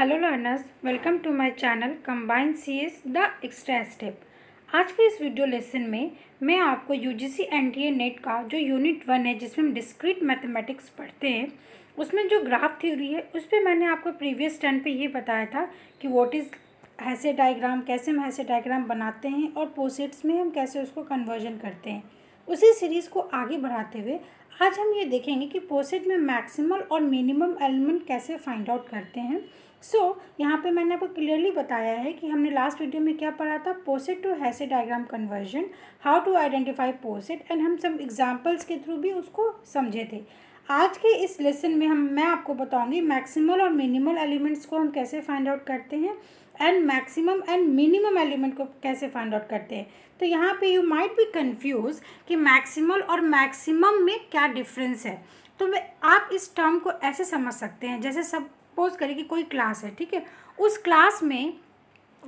Hello learners welcome to my channel C CS the extra step आज के इस video lesson में मैं आपको यूजीसी एनटीए नेट का जो यूनिट वन है जिसमें हम डिस्क्रीट मैथमेटिक्स पढ़ते हैं उसमें जो ग्राफ थ्योरी है उस पर मैंने आपको प्रीवियस टर्न पे ये बताया था कि वॉट इज़ हैसे डाइग्राम कैसे हम हैसे डाइग्राम बनाते हैं और पोसेट्स में हम कैसे उसको कन्वर्जन करते हैं उसी सीरीज़ को आगे बढ़ाते हुए आज हम ये देखेंगे कि पोसेट में मैक्सिमल और मिनिमम एलिमेंट कैसे फाइंड आउट करते हैं सो so, यहाँ पे मैंने आपको क्लियरली बताया है कि हमने लास्ट वीडियो में क्या पढ़ा था poset to Hasse diagram conversion how to identify poset and हम सब एग्जाम्पल्स के थ्रू भी उसको समझे थे आज के इस लेसन में हम मैं आपको बताऊंगी मैक्सिमल और मिनिमल एलिमेंट्स को हम कैसे फाइंड आउट करते हैं and maximum and minimum element को कैसे फाइंड आउट करते हैं तो यहाँ पे यू माइट बी कंफ्यूज कि मैक्सिमल और मैक्सिमम में क्या डिफरेंस है तो मैं आप इस टर्म को ऐसे समझ सकते हैं जैसे सब सपोज करें कि कोई क्लास है ठीक है उस क्लास में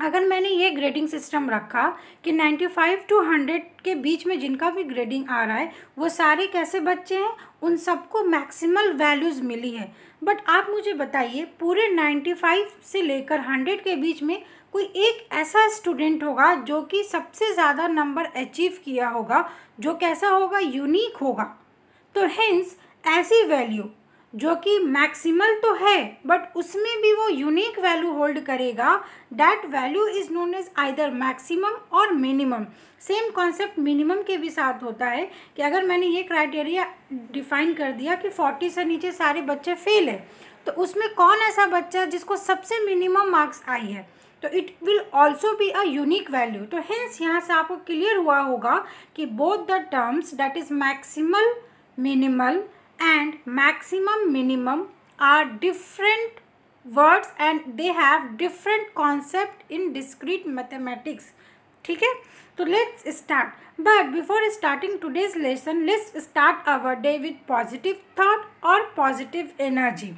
अगर मैंने ये ग्रेडिंग सिस्टम रखा कि नाइन्टी फाइव टू हंड्रेड के बीच में जिनका भी ग्रेडिंग आ रहा है वो सारे कैसे बच्चे हैं उन सबको मैक्सिमल वैल्यूज़ मिली है बट आप मुझे बताइए पूरे नाइन्टी फाइव से लेकर हंड्रेड के बीच में कोई एक ऐसा स्टूडेंट होगा जो कि सबसे ज़्यादा नंबर अचीव किया होगा जो कैसा होगा यूनिक होगा तो हिंस ऐसी वैल्यू जो कि मैक्सिमल तो है बट उसमें भी वो यूनिक वैल्यू होल्ड करेगा that value is known as either maximum और मिनिमम सेम कॉन्सेप्ट मिनिमम के भी साथ होता है कि अगर मैंने ये क्राइटेरिया डिफाइन कर दिया कि फोर्टी से नीचे सारे बच्चे फेल है तो उसमें कौन ऐसा बच्चा जिसको सबसे मिनिमम मार्क्स आई है तो it will also be a unique value तो हेंस यहाँ से आपको क्लियर हुआ होगा कि both the terms that is maximal minimal and maximum minimum are different words and they have different concept in discrete mathematics okay so let's start but before starting today's lesson let's start our day with positive thought or positive energy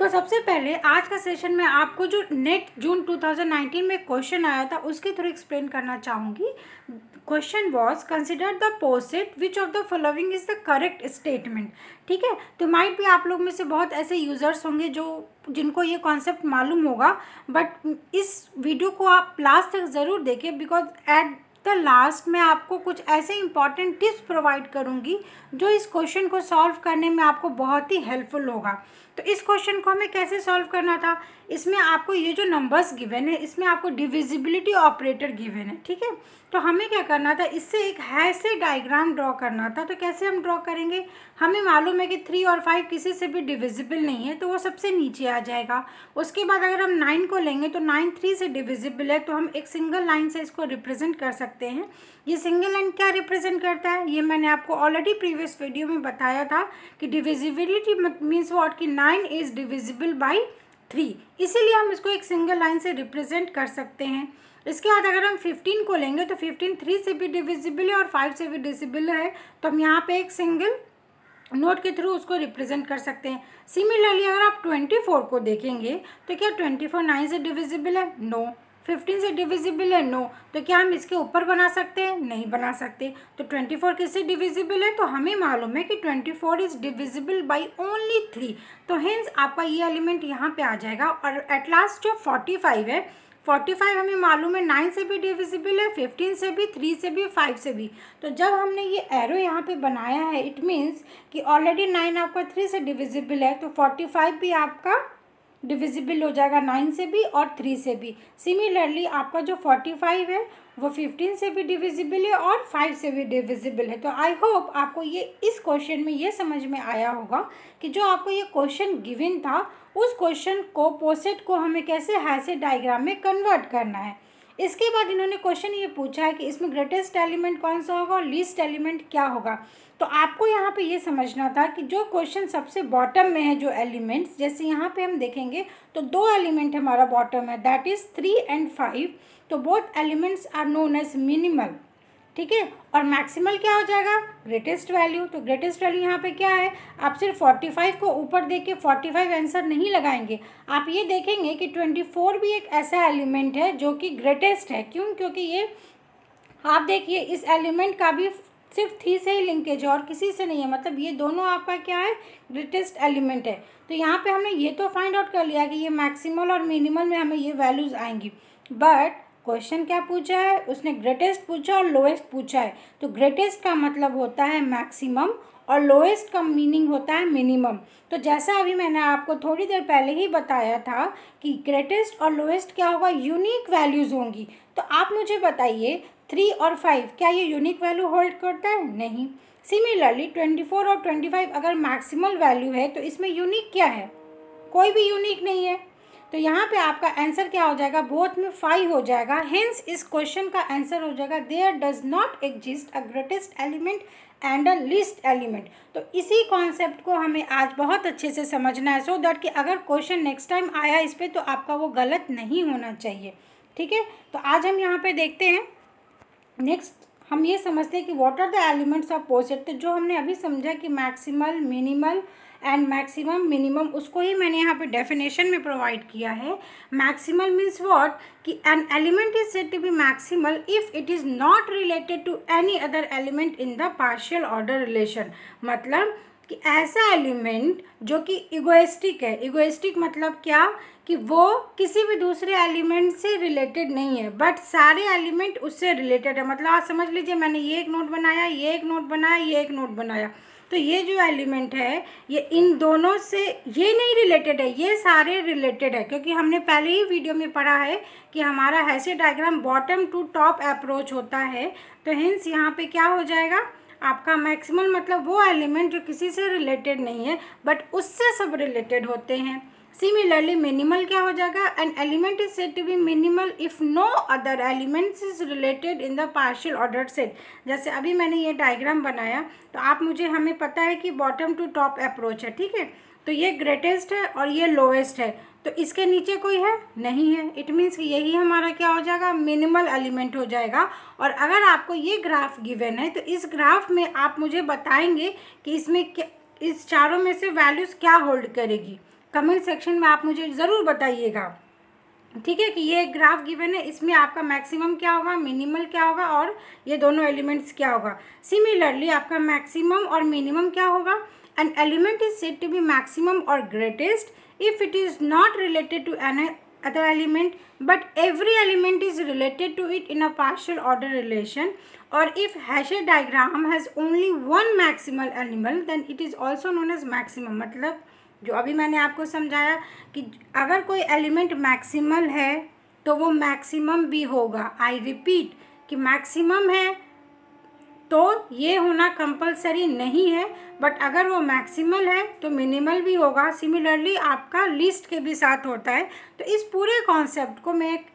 तो सबसे पहले आज का session में आपको जो net जून 2019 में question आया था उसके थ्रू एक्सप्लेन करना चाहूँगी question was consider the poset which of the following is the correct statement ठीक है तो माइट भी आप लोग में से बहुत ऐसे यूज़र्स होंगे जो जिनको ये कॉन्सेप्ट मालूम होगा बट इस वीडियो को आप लास्ट तक ज़रूर देखें बिकॉज एट तो लास्ट में आपको कुछ ऐसे इंपॉर्टेंट टिप्स प्रोवाइड करूँगी जो इस क्वेश्चन को सॉल्व करने में आपको बहुत ही हेल्पफुल होगा तो इस क्वेश्चन को हमें कैसे सॉल्व करना था इसमें आपको ये जो नंबर्स गिवन है इसमें आपको डिविजिबिलिटी ऑपरेटर गिवन है ठीक है तो हमें क्या करना था इससे एक हैश से डायग्राम ड्रॉ करना था तो कैसे हम ड्रॉ करेंगे हमें मालूम है कि थ्री और फाइव किसी से भी डिविजिबल नहीं है तो वो सबसे नीचे आ जाएगा उसके बाद अगर हम नाइन को लेंगे तो नाइन थ्री से डिविजिबल है तो हम एक सिंगल लाइन से इसको रिप्रेजेंट कर सकते हैं ये सिंगल लाइन क्या रिप्रेजेंट करता है ये मैंने आपको ऑलरेडी प्रीवियस वीडियो में बताया था कि डिविजिबिलिटी मीन्स वॉट कि nine is divisible by three इसीलिए हम इसको एक सिंगल लाइन से रिप्रेजेंट कर सकते हैं इसके बाद अगर हम फिफ्टीन को लेंगे तो फिफ्टीन थ्री से भी डिविजिबल है और फाइव से भी डिविजिबल है तो हम यहाँ पे एक सिंगल नोट के थ्रू उसको रिप्रेजेंट कर सकते हैं सिमिलरली अगर आप ट्वेंटी फोर को देखेंगे तो क्या ट्वेंटी फोर नाइन से डिविजिबल है नो no. फिफ्टीन से डिविजिबल है नो no. तो क्या हम इसके ऊपर बना सकते हैं नहीं बना सकते तो ट्वेंटी फोर किससे डिविजिबल है तो हमें मालूम है कि twenty four is divisible by only three तो हिंस आपका ये एलिमेंट यहाँ पे आ जाएगा और एट लास्ट जो फोर्टी फाइव है फोर्टी फाइव हमें मालूम है नाइन से भी डिविजिबल है फिफ्टीन से भी थ्री से भी फाइव से भी तो जब हमने ये एरो यहाँ पे बनाया है इट मीन्स कि ऑलरेडी नाइन आपका थ्री से डिविजिबल है तो फोर्टी फाइव भी आपका डिविजिबल हो जाएगा नाइन से भी और थ्री से भी सिमिलरली आपका जो फोर्टी फाइव है वो फिफ्टीन से भी डिविजिबल है और फाइव से भी डिविजिबल है तो आई होप आपको ये इस क्वेश्चन में ये समझ में आया होगा कि जो आपको ये क्वेश्चन गिविन था उस क्वेश्चन को पोसेट को हमें कैसे हैसे डायग्राम में कन्वर्ट करना है इसके बाद इन्होंने क्वेश्चन ये पूछा है कि इसमें ग्रेटेस्ट एलिमेंट कौन सा होगा और लीस्ट एलिमेंट क्या होगा तो आपको यहाँ पे ये समझना था कि जो क्वेश्चन सबसे बॉटम में है जो एलिमेंट्स जैसे यहाँ पे हम देखेंगे तो दो एलिमेंट हमारा बॉटम है that is three and five तो both elements are known as minimal ठीक है और मैक्सिमल क्या हो जाएगा ग्रेटेस्ट वैल्यू तो ग्रेटेस्ट वैल्यू यहाँ पे क्या है आप सिर्फ फोर्टी फाइव को ऊपर देख के फोर्टी फाइव आंसर नहीं लगाएंगे आप ये देखेंगे कि ट्वेंटी फोर भी एक ऐसा एलिमेंट है जो कि ग्रेटेस्ट है क्यों क्योंकि ये आप देखिए इस एलिमेंट का भी सिर्फ थी से ही लिंकेज है और किसी से नहीं है मतलब ये दोनों आपका क्या है ग्रेटेस्ट एलिमेंट है तो यहाँ पर हमने ये तो फाइंड आउट कर लिया कि ये मैक्सिमल और मिनिमल में हमें ये वैल्यूज़ आएंगी बट क्वेश्चन क्या पूछा है उसने ग्रेटेस्ट पूछा और लोएस्ट पूछा है तो ग्रेटेस्ट का मतलब होता है मैक्सिमम और लोएस्ट का मीनिंग होता है मिनिमम तो जैसा अभी मैंने आपको थोड़ी देर पहले ही बताया था कि ग्रेटेस्ट और लोएस्ट क्या होगा यूनिक वैल्यूज़ होंगी तो आप मुझे बताइए थ्री और फाइव क्या ये यूनिक वैल्यू होल्ड करता है नहीं सिमिलरली ट्वेंटी फोर और ट्वेंटी फाइव अगर मैक्सिमल वैल्यू है तो इसमें यूनिक क्या है कोई भी यूनिक नहीं है तो यहाँ पे आपका आंसर क्या हो जाएगा बोथ में फाइव हो जाएगा हिन्स इस क्वेश्चन का आंसर हो जाएगा there does not exist a greatest element and a least element तो इसी कॉन्सेप्ट को हमें आज बहुत अच्छे से समझना है सो so दैट कि अगर क्वेश्चन नेक्स्ट टाइम आया इस पर तो आपका वो गलत नहीं होना चाहिए ठीक है तो आज हम यहाँ पर देखते हैं नेक्स्ट हम ये समझते हैं कि what are the elements of poset जो हमने अभी समझा कि maximal minimal and maximum minimum उसको ही मैंने यहाँ पे डेफिनेशन में प्रोवाइड किया है मैक्सिमल मीन्स व्हाट कि an element is said to be maximal if it is not related to any other element in the partial order relation मतलब कि ऐसा एलिमेंट जो कि इगोइस्टिक है इगोइस्टिक मतलब क्या कि वो किसी भी दूसरे एलिमेंट से रिलेटेड नहीं है बट सारे एलिमेंट उससे रिलेटेड है मतलब आप समझ लीजिए मैंने ये एक नोट बनाया ये एक नोट बनाया ये एक नोट बनाया तो ये जो एलिमेंट है ये इन दोनों से ये नहीं रिलेटेड है ये सारे रिलेटेड है क्योंकि हमने पहले ही वीडियो में पढ़ा है कि हमारा Hasse diagram bottom to top approach होता है तो हिंस यहाँ पे क्या हो जाएगा आपका मैक्सिमम मतलब वो एलिमेंट जो किसी से रिलेटेड नहीं है बट उससे सब रिलेटेड होते हैं सिमिलरली मिनिमल क्या हो जाएगा an element is said to be minimal if no other elements is related in the partial order set जैसे अभी मैंने ये डायग्राम बनाया तो आप मुझे हमें पता है कि बॉटम टू टॉप अप्रोच है ठीक है तो ये ग्रेटेस्ट है और ये लोएस्ट है तो इसके नीचे कोई है नहीं है इट मीन्स यही हमारा क्या हो जाएगा मिनिमल एलिमेंट हो जाएगा और अगर आपको ये ग्राफ गिवन है तो इस ग्राफ में आप मुझे बताएंगे कि इसमें इस चारों में से वैल्यूज़ क्या होल्ड करेगी कमेंट सेक्शन में आप मुझे ज़रूर बताइएगा ठीक है कि ये ग्राफ गिवन है इसमें आपका मैक्सिमम क्या होगा मिनिमल क्या होगा और ये दोनों एलिमेंट्स क्या होगा सिमिलरली आपका मैक्सिमम और मिनिमम क्या होगा an element is said to be maximum और greatest if it is not related to an other element but every element is related to it in a partial order relation or if hashe diagram has only one maximal animal then it is also known as maximum matlab जो अभी मैंने आपको समझाया कि अगर कोई element maximal है तो वो मैक्सिमम भी होगा आई रिपीट कि मैक्सिमम है तो ये होना कंपलसरी नहीं है बट अगर वो मैक्सिमल है तो मिनिमल भी होगा सिमिलरली आपका लिस्ट के भी साथ होता है तो इस पूरे कॉन्सेप्ट को मैं एक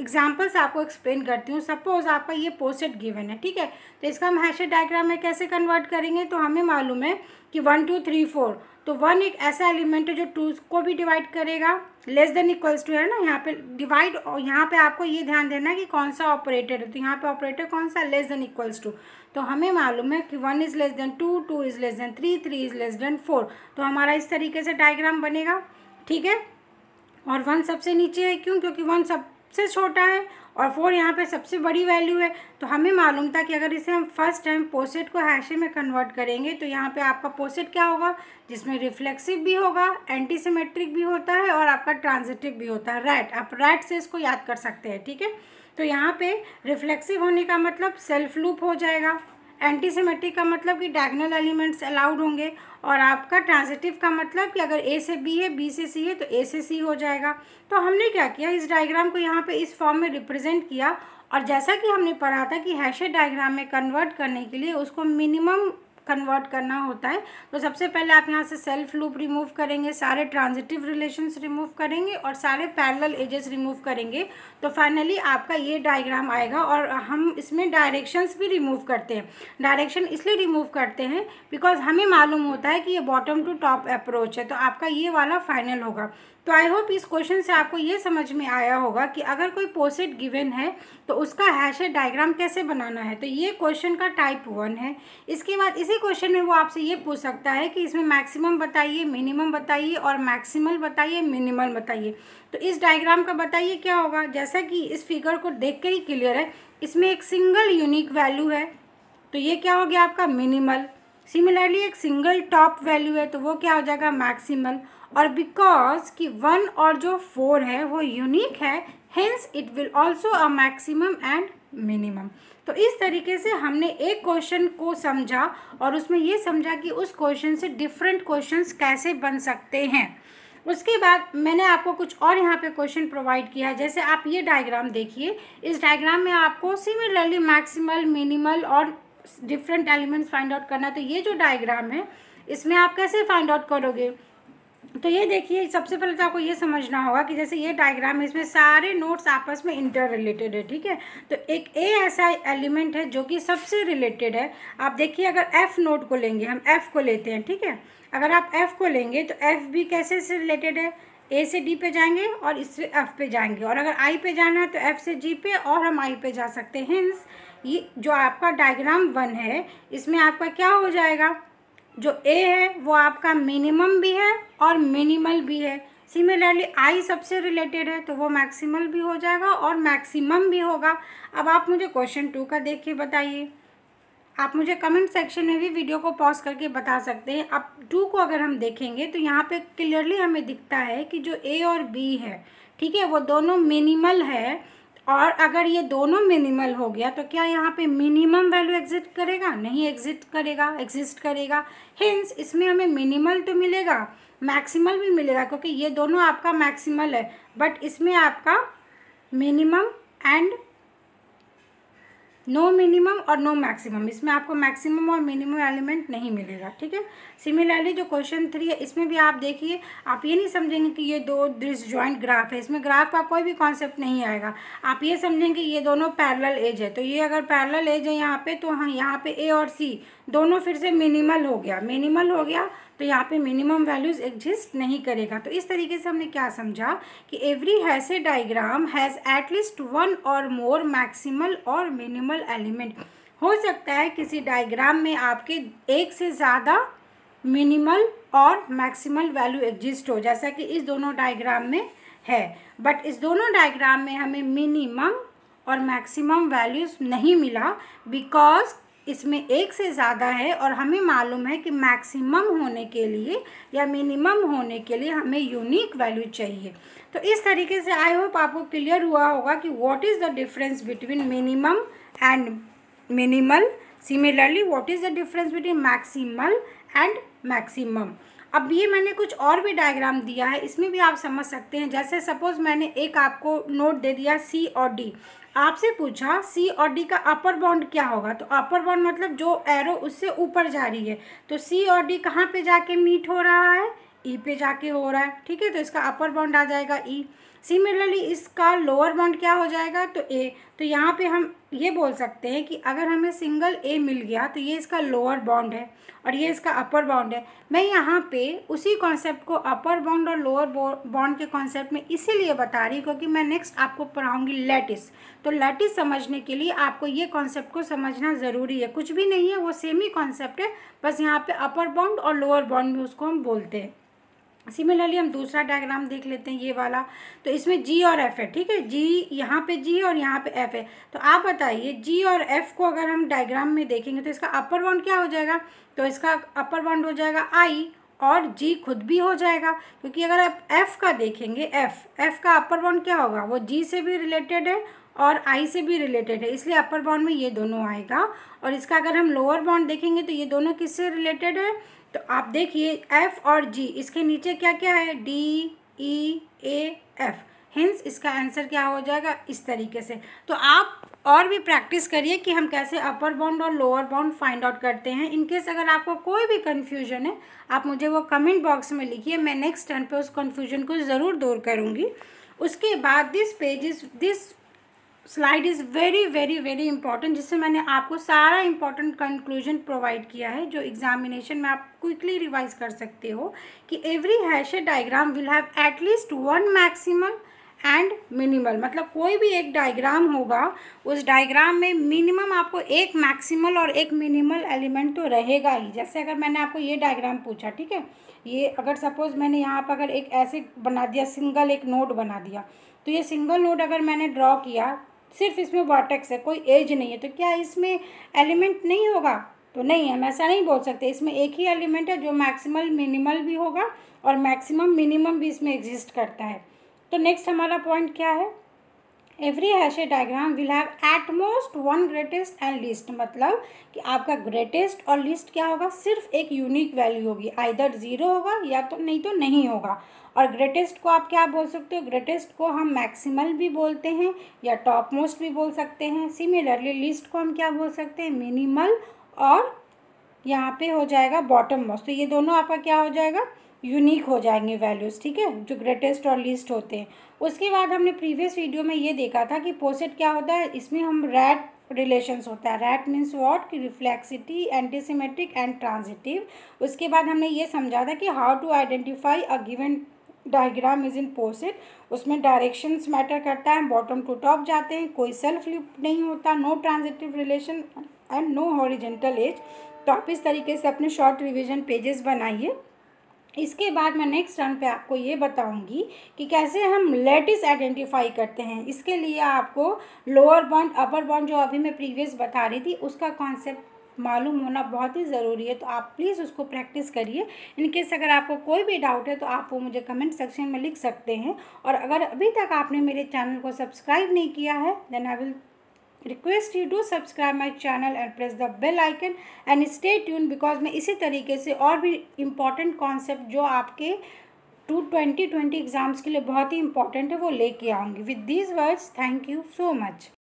एग्जाम्पल्स आपको एक्सप्लेन करती हूँ सपोज आपका ये पोस्टेड गिवन है ठीक है तो इसका हम हैशेड डायग्राम में कैसे कन्वर्ट करेंगे तो हमें मालूम है कि वन टू थ्री फोर तो वन एक ऐसा एलिमेंट है जो टू को भी डिवाइड करेगा लेस देन इक्वल्स टू है ना यहाँ पे डिवाइड और यहाँ पे आपको ये ध्यान देना है कि कौन सा ऑपरेटर है तो यहाँ पे ऑपरेटर कौन सा लेस देन इक्वल्स टू तो हमें मालूम है कि one is less than two two is less than three three is less than four तो हमारा इस तरीके से डायग्राम बनेगा ठीक है और वन सबसे नीचे है क्यों क्योंकि वन सबसे छोटा है और फोर यहाँ पे सबसे बड़ी वैल्यू है तो हमें मालूम था कि अगर इसे हम फर्स्ट टाइम पोसेट को हैशे में कन्वर्ट करेंगे तो यहाँ पे आपका पोसेट क्या होगा जिसमें रिफ्लेक्सिव भी होगा एंटीसीमेट्रिक भी होता है और आपका ट्रांजिटिव भी होता है राइट आप राइट से इसको याद कर सकते हैं ठीक है तो यहाँ पे रिफ्लेक्सिव होने का मतलब सेल्फ लूप हो जाएगा एंटीसेमेटिक का मतलब कि डायगनल एलिमेंट्स अलाउड होंगे और आपका ट्रांजिटिव का मतलब कि अगर ए से बी है बी से सी है तो ए से सी हो जाएगा तो हमने क्या किया इस डायग्राम को यहाँ पे इस फॉर्म में रिप्रेजेंट किया और जैसा कि हमने पढ़ा था कि हैशेड डायग्राम में कन्वर्ट करने के लिए उसको मिनिमम कन्वर्ट करना होता है तो सबसे पहले आप यहाँ से सेल्फ लूप रिमूव करेंगे सारे ट्रांजिटिव रिलेशंस रिमूव करेंगे और सारे पैरेलल एजेस रिमूव करेंगे तो फाइनली आपका ये डायग्राम आएगा और हम इसमें डायरेक्शंस भी रिमूव करते हैं डायरेक्शन इसलिए रिमूव करते हैं बिकॉज हमें मालूम होता है कि ये बॉटम टू टॉप अप्रोच है तो आपका ये वाला फाइनल होगा तो आई होप इस क्वेश्चन से आपको ये समझ में आया होगा कि अगर कोई पोसेट गिवन है तो उसका हैशेड डायग्राम कैसे बनाना है तो ये क्वेश्चन का टाइप वन है इसके बाद इसी क्वेश्चन में वो आपसे ये पूछ सकता है कि इसमें मैक्सिमम बताइए मिनिमम बताइए और मैक्सिमल बताइए मिनिमल बताइए तो इस डायग्राम का बताइए क्या होगा जैसा कि इस फिगर को देख के ही क्लियर है इसमें एक सिंगल यूनिक वैल्यू है तो ये क्या हो गया आपका मिनिमल सिमिलरली एक सिंगल टॉप वैल्यू है तो वो क्या हो जाएगा मैक्सिमम और बिकॉज कि वन और जो फोर है वो यूनिक है hence it will also a maximum and minimum तो इस तरीके से हमने एक क्वेश्चन को समझा और उसमें ये समझा कि उस क्वेश्चन से डिफरेंट क्वेश्चंस कैसे बन सकते हैं उसके बाद मैंने आपको कुछ और यहाँ पे क्वेश्चन प्रोवाइड किया है जैसे आप ये डायग्राम देखिए इस डायग्राम में आपको सिमिलरली मैक्सिमल मिनिमल और डिफरेंट एलिमेंट्स फाइंड आउट करना है तो ये जो डायग्राम है इसमें आप कैसे फाइंड आउट करोगे तो ये देखिए सबसे पहले तो आपको ये समझना होगा कि जैसे ये डायग्राम है इसमें सारे नोट्स आपस में इंटर रिलेटेड है ठीक है तो एक ए ऐसा एलिमेंट है जो कि सबसे रिलेटेड है आप देखिए अगर एफ़ नोट को लेंगे हम एफ़ को लेते हैं ठीक है अगर आप एफ़ को लेंगे तो एफ़ भी कैसे से रिलेटेड है ए से डी पे जाएंगे और इससे एफ पे जाएंगे और अगर आई पे जाना है तो एफ से जी पे और हम आई पे जा सकते हैं हिंस ये जो आपका डायग्राम वन है इसमें आपका क्या हो जाएगा जो ए है वो आपका मिनिमम भी है और मिनिमल भी है सिमिलरली आई सबसे रिलेटेड है तो वो मैक्सिमल भी हो जाएगा और मैक्सिमम भी होगा अब आप मुझे क्वेश्चन टू का देख के बताइए आप मुझे कमेंट सेक्शन में भी वीडियो को पॉज करके बता सकते हैं अब टू को अगर हम देखेंगे तो यहाँ पे क्लियरली हमें दिखता है कि जो ए और बी है ठीक है वो दोनों मिनिमल है और अगर ये दोनों मिनिमल हो गया तो क्या यहाँ पे मिनिमम वैल्यू एग्जिट करेगा नहीं एग्जिट करेगा एग्जिस्ट करेगा हिंस इसमें हमें मिनिमल तो मिलेगा मैक्सिमल भी मिलेगा क्योंकि ये दोनों आपका मैक्सिमल है बट इसमें आपका मिनिमम एंड नो मिनिमम और नो मैक्सिमम इसमें आपको मैक्सिमम और मिनिमम एलिमेंट नहीं मिलेगा ठीक है सिमिलरली जो क्वेश्चन थ्री है इसमें भी आप देखिए आप ये नहीं समझेंगे कि ये दो दृश्य ज्वाइंट ग्राफ है इसमें ग्राफ का कोई भी कॉन्सेप्ट नहीं आएगा आप ये समझेंगे कि ये दोनों पैरल एज है तो ये अगर पैरल एज है यहाँ पे तो हाँ यहाँ पे ए और सी दोनों फिर से मिनिमल हो गया मिनिमल हो गया तो यहाँ पे मिनिमम वैल्यूज़ एग्जिस्ट नहीं करेगा तो इस तरीके से हमने क्या समझा कि every Hasse diagram has at least one और मोर मैक्सिमल और मिनिमल एलिमेंट हो सकता है किसी डायग्राम में आपके एक से ज़्यादा मिनिमल और मैक्सिमल वैल्यू एग्जिस्ट हो जैसा कि इस दोनों डायग्राम में है बट इस दोनों डायग्राम में हमें मिनिमम और मैक्सिमम वैल्यूज़ नहीं मिला बिकॉज इसमें एक से ज़्यादा है और हमें मालूम है कि मैक्सिमम होने के लिए या मिनिमम होने के लिए हमें यूनिक वैल्यू चाहिए तो इस तरीके से आई होप आपको क्लियर हुआ होगा कि what is the difference between minimum and minimal similarly what is the difference between maximal and maximum अब ये मैंने कुछ और भी डायग्राम दिया है इसमें भी आप समझ सकते हैं जैसे सपोज़ मैंने एक आपको नोट दे दिया सी और डी आपसे पूछा सी और डी का अपर बाउंड क्या होगा तो अपर बाउंड मतलब जो एरो उससे ऊपर जा रही है तो सी और डी कहाँ पे जाके मीट हो रहा है ई e पे जाके हो रहा है ठीक है तो इसका अपर बाउंड आ जाएगा ई e. सिमिलरली इसका लोअर बाउंड क्या हो जाएगा तो ए तो यहाँ पे हम ये बोल सकते हैं कि अगर हमें सिंगल ए मिल गया तो ये इसका लोअर बाउंड है और ये इसका अपर बाउंड है मैं यहाँ पे उसी कॉन्सेप्ट को अपर बाउंड और लोअर बाउंड के कॉन्सेप्ट में इसीलिए बता रही क्योंकि मैं नेक्स्ट आपको पढ़ाऊँगी लेटिस तो लेटिस समझने के लिए आपको ये कॉन्सेप्ट को समझना ज़रूरी है कुछ भी नहीं है वो सेम ही कॉन्सेप्ट है बस यहाँ पर अपर बाउंड और लोअर बाउंड में उसको हम बोलते हैं सिमिलरली हम दूसरा डायग्राम देख लेते हैं ये वाला तो इसमें जी और एफ है ठीक है जी यहाँ पे जी और यहाँ पे एफ है तो आप बताइए जी और एफ को अगर हम डायग्राम में देखेंगे तो इसका अपर बाउंड क्या हो जाएगा तो इसका अपर बाउंड हो जाएगा आई और जी खुद भी हो जाएगा क्योंकि अगर आप एफ़ का देखेंगे एफ़ एफ़ का अपर बाउंड क्या होगा वो जी से भी रिलेटेड है और आई से भी रिलेटेड है इसलिए अपर बाउंड में ये दोनों आएगा और इसका अगर हम लोअर बाउंड देखेंगे तो ये दोनों किससे रिलेटेड है तो आप देखिए एफ और जी इसके नीचे क्या क्या है D E A F hence इसका आंसर क्या हो जाएगा इस तरीके से तो आप और भी प्रैक्टिस करिए कि हम कैसे अपर बाउंड और लोअर बाउंड फाइंड आउट करते हैं इनकेस अगर आपको कोई भी कन्फ्यूजन है आप मुझे वो कमेंट बॉक्स में लिखिए मैं नेक्स्ट टर्न पे उस कन्फ्यूजन को ज़रूर दूर करूँगी उसके बाद this pages this slide is very very very important जिससे मैंने आपको सारा इंपॉर्टेंट कंक्लूजन प्रोवाइड किया है जो एग्जामिनेशन में आप क्विकली रिवाइज कर सकते हो कि every Hasse diagram will have at least one maximum and minimal मतलब कोई भी एक डायग्राम होगा उस डायग्राम में मिनिमम आपको एक मैक्सिमल और एक मिनिमल एलिमेंट तो रहेगा ही जैसे अगर मैंने आपको ये डायग्राम पूछा ठीक है ये अगर सपोज़ मैंने यहाँ पर अगर एक ऐसे बना दिया सिंगल एक नोट बना दिया तो ये सिंगल नोट अगर मैंने ड्रॉ किया सिर्फ इसमें वाटेक्स है कोई एज नहीं है तो क्या इसमें एलिमेंट नहीं होगा तो नहीं हम ऐसा नहीं बोल सकते इसमें एक ही एलिमेंट है जो मैक्सिमल मिनिमल भी होगा और मैक्सिमम मिनिमम भी इसमें एग्जिस्ट करता है तो नेक्स्ट हमारा पॉइंट क्या है every Hasse diagram will have at most one greatest and least मतलब कि आपका ग्रेटेस्ट और लिस्ट क्या होगा सिर्फ एक यूनिक वैल्यू होगी आइदर ज़ीरो होगा या तो नहीं तो नहीं होगा और ग्रेटेस्ट को आप क्या बोल सकते हो ग्रेटेस्ट को हम मैक्सिमल भी बोलते हैं या टॉप मोस्ट भी बोल सकते हैं सिमिलरली लिस्ट को हम क्या बोल सकते हैं मिनिमल और यहाँ पे हो जाएगा बॉटम मोस्ट तो ये दोनों आपका क्या हो जाएगा यूनिक हो जाएंगे वैल्यूज़ ठीक है जो ग्रेटेस्ट और लीस्ट होते हैं उसके बाद हमने प्रीवियस वीडियो में ये देखा था कि पोसेट क्या होता है इसमें हम रैट रिलेशंस होता है रैट मीन्स वॉट कि रिफ्लेक्सिटी एंटीसीमेट्रिक एंड ट्रांजिटिव उसके बाद हमने ये समझा था कि how to identify a given diagram is in poset उसमें डायरेक्शंस मैटर करता है बॉटम टू टॉप जाते हैं कोई सेल्फ लिप नहीं होता no transitive relation and no horizontal edge तो आप इस तरीके से अपने शॉर्ट रिविजन पेजेस बनाइए इसके बाद मैं नेक्स्ट टर्न पे आपको ये बताऊंगी कि कैसे हम लेटिस आइडेंटिफाई करते हैं इसके लिए आपको लोअर बॉन्ड अपर बॉन्ड जो अभी मैं प्रीवियस बता रही थी उसका कॉन्सेप्ट मालूम होना बहुत ही ज़रूरी है तो आप प्लीज़ उसको प्रैक्टिस करिए इनकेस अगर आपको कोई भी डाउट है तो आप वो मुझे कमेंट सेक्शन में लिख सकते हैं और अगर अभी तक आपने मेरे चैनल को सब्सक्राइब नहीं किया है then I will request you do subscribe my channel and press the bell icon and stay tune because मैं इसी तरीके से और भी इम्पॉर्टेंट कॉन्सेप्ट जो आपके टू ट्वेंटी ट्वेंटी एग्ज़ाम्स के लिए बहुत ही इंपॉर्टेंट है वो लेके आऊँगी with these words thank you so much